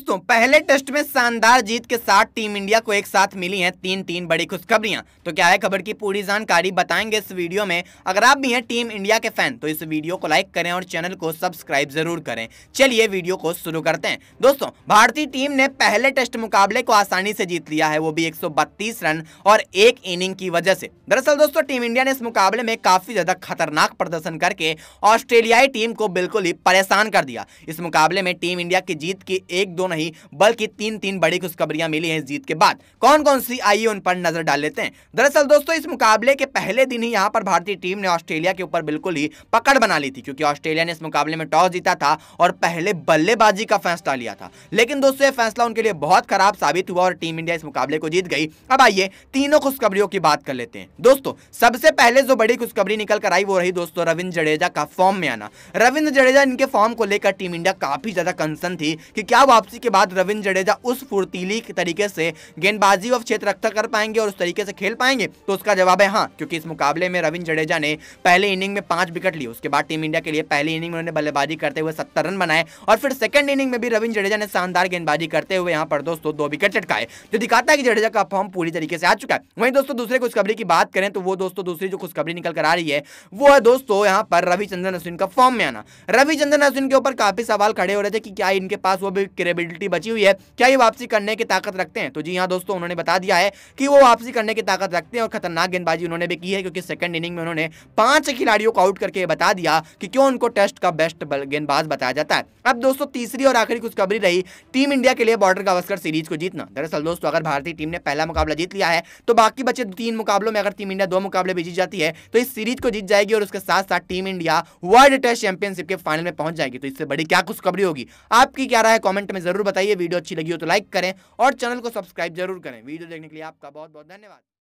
dos दोस्तों पहले test में शानदार जीत के साथ टीम इंडिया को एक साथ मिली हैं तीन तीन बड़ी खुशखबरियां तो क्या है खबर की पूरी जानकारी बताएंगे इस वीडियो में अगर आप भी हैं टीम इंडिया के फैन तो इस वीडियो को लाइक करें और चैनल को सब्सक्राइब जरूर करें चलिए वीडियो को शुरू करते हैं दोस्तों भारतीय टीम ने पहले टेस्ट मुकाबले को आसानी से जीत लिया है वो भी एक रन और एक इनिंग की वजह से दरअसल दोस्तों टीम इंडिया ने इस मुकाबले में काफी ज्यादा खतरनाक प्रदर्शन करके ऑस्ट्रेलियाई टीम को बिल्कुल ही परेशान कर दिया इस मुकाबले में टीम इंडिया की जीत की एक दो नहीं नहीं बल्कि तीन तीन बड़ी खुशखबरियां मिली हैं इस जीत के बाद कौन कौन सी आई है उन पर नजर डाल लेते हैं दरअसल दोस्तों इस मुकाबले के पहले दिन ही यहां पर भारतीय टीम ने ऑस्ट्रेलिया के ऊपर बिल्कुल ही पकड़ बना ली थी क्योंकि ऑस्ट्रेलिया ने इस मुकाबले में टॉस जीता था और पहले बल्लेबाजी का फैसला लिया था लेकिन दोस्तों ये फैसला उनके लिए बहुत खराब साबित हुआ और टीम इंडिया इस मुकाबले को जीत गई अब आइए तीनों खुशखबरियों की बात कर लेते हैं दोस्तों सबसे पहले जो बड़ी खुशखबरी निकल कर आई वो रही दोस्तों रविंद्र जडेजा का फॉर्म में आना रविंद्र जडेजा इनके फॉर्म को लेकर टीम इंडिया काफी ज्यादा कंसर्न थी कि क्या वापसी के बाद रविंद्र जडेजा उस फुर्तीली तरीके से गेंदबाजी और क्षेत्र रक्षा कर पाएंगे और उस तरीके से खेल पाएंगे तो उसका जवाब है हाँ क्योंकि इस मुकाबले में रविंद्र जडेजा ने पहले इनिंग में पांच विकेट लिए उसके बाद टीम इंडिया के लिए पहले इनिंग में उन्होंने बल्लेबाजी करते हुए सत्तर रन बनाए और फिर सेकंड इनिंग में भी रविंद्र जडेजा ने शानदार गेंदबाजी करते हुए यहाँ पर दोस्तों दो विकेट चटकाए जो दिखाता है कि जडेजा का फॉर्म पूरी तरीके से आ चुका है वहीं दोस्तों दूसरे खुशखबरी की बात करें तो वो दोस्तों दूसरी जो खुशखबरी निकल कर आ रही है वो है दोस्तों यहाँ पर रविचंद्रन अश्विन का फॉर्म में आना रविचंद्रन अश्विन के ऊपर काफी सवाल खड़े हो रहे थे कि क्या इनके पास वो भी क्रेबिलिटी पॉसिबिलिटी बची हुई है क्या ये वापसी करने की ताकत रखते हैं तो जी हाँ दोस्तों उन्होंने बता दिया है कि वो वापसी करने की ताकत रखते हैं और खतरनाक गेंदबाजी उन्होंने भी की है क्योंकि सेकंड इनिंग में उन्होंने पांच खिलाड़ियों को आउट करके बता दिया कि क्यों उनको टेस्ट का बेस्ट गेंदबाज बताया जाता है अब दोस्तों तीसरी और आखिरी खुशखबरी रही टीम इंडिया के लिए बॉर्डर गावस्कर सीरीज को जीतना दरअसल दोस्तों अगर भारतीय टीम ने पहला मुकाबला जीत लिया है तो बाकी बचे तीन मुकाबलों में अगर टीम इंडिया दो मुकाबले भी जीत जाती है तो इस सीरीज को जीत जाएगी और उसके साथ साथ team India world test championship के फाइनल में पहुंच जाएगी तो इससे बड़ी क्या खुशखबरी होगी आपकी क्या राय कॉमेंट में जरूर बताइए वीडियो अच्छी लगी हो तो लाइक करें और चैनल को सब्सक्राइब जरूर करें वीडियो देखने के लिए आपका बहुत बहुत धन्यवाद